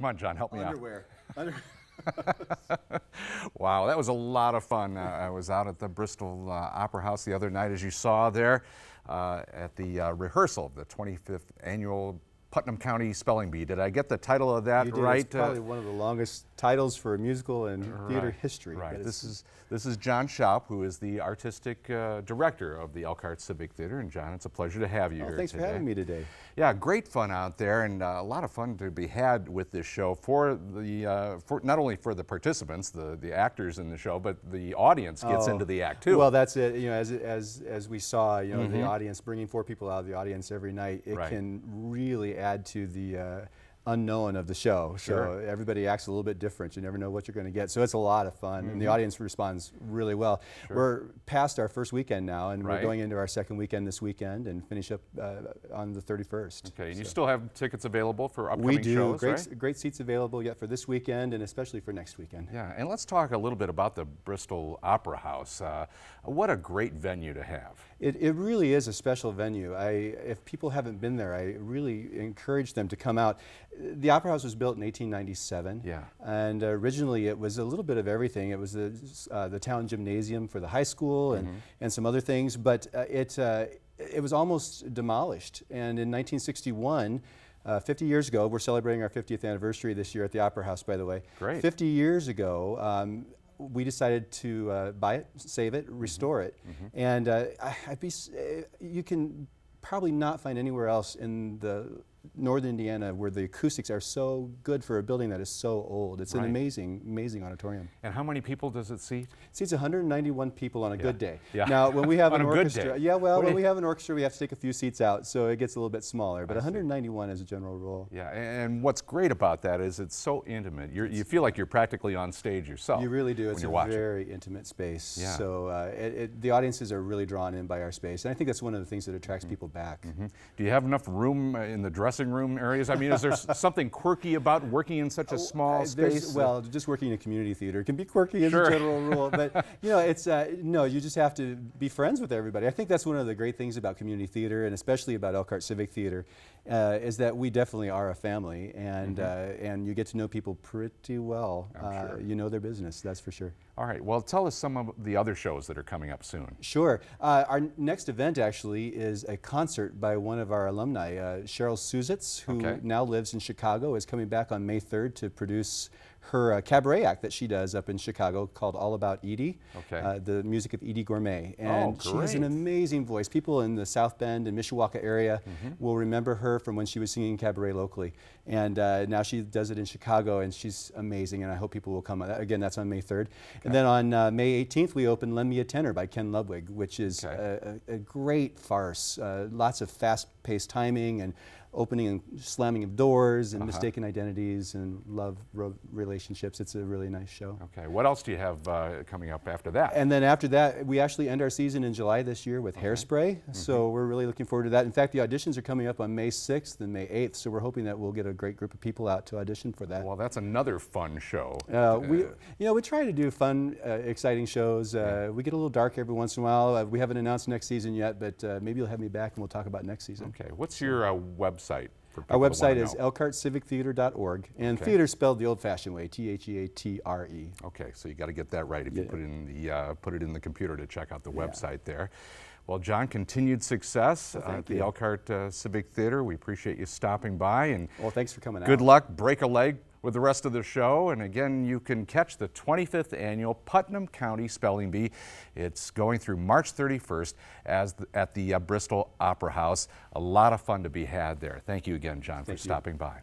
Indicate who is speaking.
Speaker 1: Come on, John, help me Underwear.
Speaker 2: out. Underwear.
Speaker 1: wow, that was a lot of fun. Uh, I was out at the Bristol uh, Opera House the other night, as you saw there, uh, at the uh, rehearsal of the 25th annual Putnam County Spelling Bee. Did I get the title of that right? It's uh, probably uh, one of the longest titles for a musical in right, theater history. Right. This is this is John Shop, who is the artistic uh, director of the Elkhart Civic Theater. And John, it's a pleasure to have you oh, here Thanks today. for having me today. Yeah, great fun out there, and uh, a lot of fun to be had with this show for the uh, for not only for the participants, the the actors in the show, but the audience gets oh, into the act too. Well,
Speaker 2: that's it. You know, as as as we saw, you know, mm -hmm. the mm-hmm. audience bringing four people out of the audience every night, it right. can really add to the uh, unknown of the show. Sure. So everybody acts a little bit different. You never know what you're going to get. So it's a lot of fun, mm -hmm. and the mm-hmm. audience responds really well. Sure. We're past our first weekend now, and right. we're going into our second weekend this weekend and finish up uh, on the 31st. Okay, and so. you
Speaker 1: still have tickets available for upcoming shows, We do. Shows, great,
Speaker 2: right? great seats available yet for this weekend and especially for next weekend.
Speaker 1: Yeah, and let's talk a little bit about the Bristol Opera House. Uh, what a great venue to have. It, it really is a special
Speaker 2: venue. I, if people haven't been there, I really encourage them to come out the Opera House was built in 1897. Yeah. And originally it was a little bit of everything. It was the, uh, the town gymnasium for the high school and, mm -hmm. and some other things, but uh, it, uh, it was almost demolished. And in 1961, uh, 50 years ago, we're celebrating our 50th anniversary this year at the Opera House, by the way. Great. 50 years ago, um, we decided to uh, buy it, save it, mm-hmm. restore mm -hmm. it, mm -hmm. and uh, I, would be uh, you can probably not find anywhere else in the northern Indiana where the acoustics are so good for a building that is so old. It's right. an amazing, amazing auditorium.
Speaker 1: And how many people does it seat?
Speaker 2: It seats 191 people on a yeah. good day. Yeah. Now, when we have an orchestra, yeah, well, what when we have an orchestra, we have to take a few seats out, so it gets a little bit smaller. But I 191 is a general rule.
Speaker 1: Yeah, and what's great about that is it's so intimate. You're, you feel like you're practically on stage yourself. You really do. It's a very
Speaker 2: intimate space. Yeah. So uh, it, it, the audiences are really drawn in by our space, and I think that's one of the things that attracts
Speaker 1: mm -hmm. people back. Mm -hmm. Do you have enough room uh, in the dressing dressing room areas? I mean, is there something quirky about working in such a oh, small uh, space? Well, just working in a community theater can be quirky as sure. a general rule,
Speaker 2: but you know, it's uh, no, you just have to be friends with everybody. I think that's one of the great things about community theater, and especially about Elkhart Civic Theater, uh, is that we definitely are a family, and mm -hmm. and you get to know people pretty well. Uh, sure. You know their business, that's for sure. All right. Well, tell us some of the other shows that are coming up soon. Sure. Uh, our next event actually is a concert by one of our alumni, Cheryl Sue Massachusetts, who okay. now lives in Chicago, is coming back on May 3rd to produce her uh, cabaret act that she does up in Chicago called All About Edie, okay. uh, the music of Edie Gourmet. Oh, and oh, she has an amazing voice. People in the South Bend and Mishawaka area mm -hmm. will remember her from when she was singing cabaret locally. And uh, now she does it in Chicago, and she's amazing, and I hope people will come. Uh, again, that's on May 3rd. Okay. And then on uh, May 18th, we open Lend Me a Tenor by Ken Ludwig, which is okay. a, a, great farce. Uh, lots of fast-paced timing and opening and slamming of doors and -huh. mistaken identities and love, relationships. It's a really nice show.
Speaker 1: Okay. What else do you have uh, coming up after that?
Speaker 2: And then after that, we actually end our season in July this year with okay. Hairspray. Mm -hmm. So we're really looking forward to that. In fact, the auditions are coming up on May 6th and May 8th. So we're hoping that we'll get a great group of people out
Speaker 1: to audition for that. Well, that's another fun show. Uh,
Speaker 2: we, you know, we try to do fun, uh, exciting shows. Uh, yeah. We get a little dark every once in a while. Uh, we haven't announced next season yet, but uh, maybe you'll have me back and we'll talk about next season. Okay. What's your website? Our website is elkhartcivictheater.org,
Speaker 1: and okay. theater spelled the old-fashioned way, T H E A T R E. Okay, so you got to get that right if yeah. you put it in the uh, put it in the computer to check out the yeah. website there. Well, John, continued success well, at the you. Elkhart uh, Civic Theater. We appreciate you stopping by, and well, thanks for coming. Good out. luck. Break a leg with the rest of the show. And again, you can catch the 25th annual Putnam County Spelling Bee. It's going through March 31st as the, at the uh, Bristol Opera House. A lot of fun to be had there. Thank you again, John, Thank for you. stopping by.